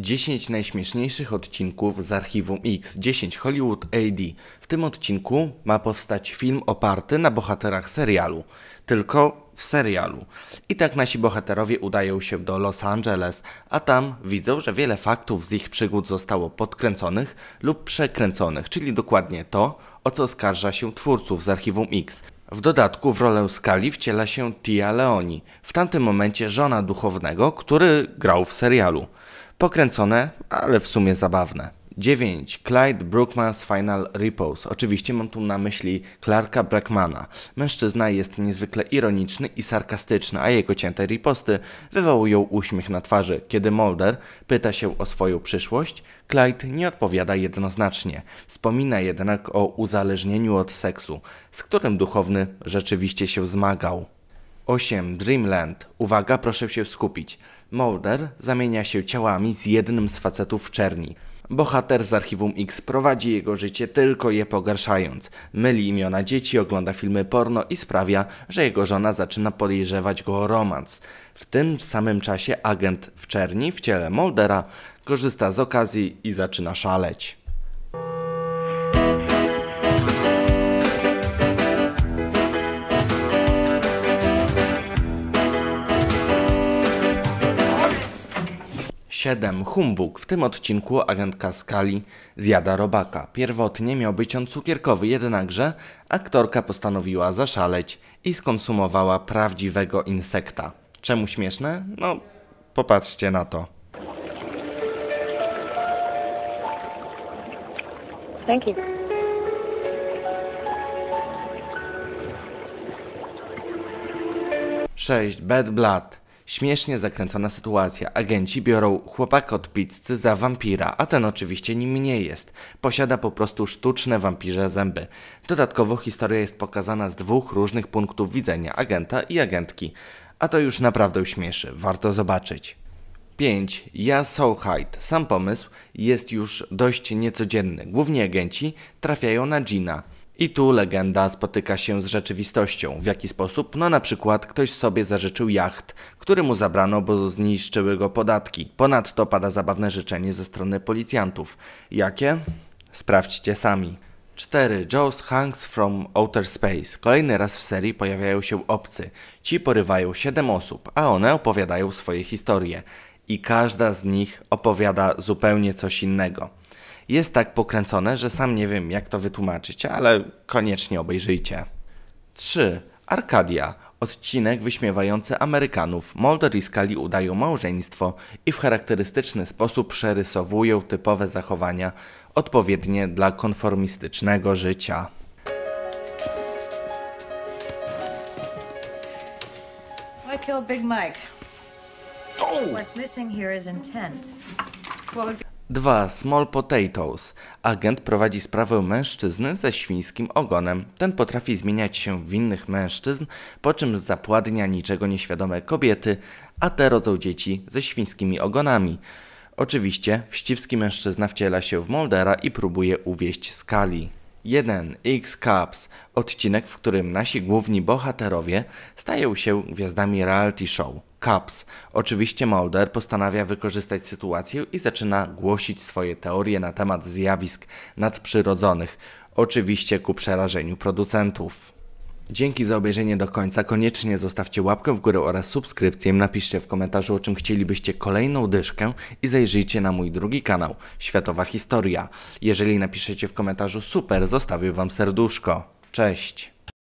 10 najśmieszniejszych odcinków z archiwum X, 10 Hollywood AD. W tym odcinku ma powstać film oparty na bohaterach serialu, tylko w serialu. I tak nasi bohaterowie udają się do Los Angeles, a tam widzą, że wiele faktów z ich przygód zostało podkręconych lub przekręconych, czyli dokładnie to, o co skarża się twórców z archiwum X. W dodatku w rolę Skali wciela się Tia Leoni, w tamtym momencie żona duchownego, który grał w serialu. Pokręcone, ale w sumie zabawne. 9. Clyde Brookman's Final Repose. Oczywiście mam tu na myśli Clarka Brackmana. Mężczyzna jest niezwykle ironiczny i sarkastyczny, a jego cięte riposty wywołują uśmiech na twarzy. Kiedy Mulder pyta się o swoją przyszłość, Clyde nie odpowiada jednoznacznie. Wspomina jednak o uzależnieniu od seksu, z którym duchowny rzeczywiście się zmagał. 8. Dreamland. Uwaga, proszę się skupić. Mulder zamienia się ciałami z jednym z facetów w czerni. Bohater z Archiwum X prowadzi jego życie tylko je pogarszając. Myli imiona dzieci, ogląda filmy porno i sprawia, że jego żona zaczyna podejrzewać go o romans. W tym samym czasie agent w czerni w ciele Muldera korzysta z okazji i zaczyna szaleć. 7. Humbug. W tym odcinku agentka Skali zjada robaka. Pierwotnie miał być on cukierkowy, jednakże aktorka postanowiła zaszaleć i skonsumowała prawdziwego insekta. Czemu śmieszne? No, popatrzcie na to. Thank you. Sześć. Bad Blood. Śmiesznie zakręcona sytuacja. Agenci biorą chłopaka od pizzy za wampira, a ten oczywiście nim nie jest. Posiada po prostu sztuczne wampirze zęby. Dodatkowo historia jest pokazana z dwóch różnych punktów widzenia agenta i agentki. A to już naprawdę śmieszy. Warto zobaczyć. 5. Ja Soulhide. Sam pomysł jest już dość niecodzienny. Główni agenci trafiają na Gina. I tu legenda spotyka się z rzeczywistością. W jaki sposób? No na przykład ktoś sobie zażyczył jacht, który mu zabrano, bo zniszczyły go podatki. Ponadto pada zabawne życzenie ze strony policjantów. Jakie? Sprawdźcie sami. 4. Joe's Hanks from Outer Space. Kolejny raz w serii pojawiają się obcy. Ci porywają 7 osób, a one opowiadają swoje historie. I każda z nich opowiada zupełnie coś innego jest tak pokręcone, że sam nie wiem, jak to wytłumaczyć, ale koniecznie obejrzyjcie. 3. Arkadia. Odcinek wyśmiewający Amerykanów. Mulder i Scully udają małżeństwo i w charakterystyczny sposób przerysowują typowe zachowania odpowiednie dla konformistycznego życia. I killed Big Mike. Oh! What's missing here is intent. What would be 2. Small Potatoes. Agent prowadzi sprawę mężczyzny ze świńskim ogonem. Ten potrafi zmieniać się w innych mężczyzn, po czym zapładnia niczego nieświadome kobiety, a te rodzą dzieci ze świńskimi ogonami. Oczywiście wścibski mężczyzna wciela się w Moldera i próbuje uwieść Skali. 1. X-Cups. Odcinek, w którym nasi główni bohaterowie stają się gwiazdami reality show. Oczywiście Mulder postanawia wykorzystać sytuację i zaczyna głosić swoje teorie na temat zjawisk nadprzyrodzonych, oczywiście ku przerażeniu producentów. Dzięki za obejrzenie do końca. Koniecznie zostawcie łapkę w górę oraz subskrypcję. Napiszcie w komentarzu, o czym chcielibyście kolejną dyszkę i zajrzyjcie na mój drugi kanał, Światowa Historia. Jeżeli napiszecie w komentarzu super, zostawię Wam serduszko. Cześć!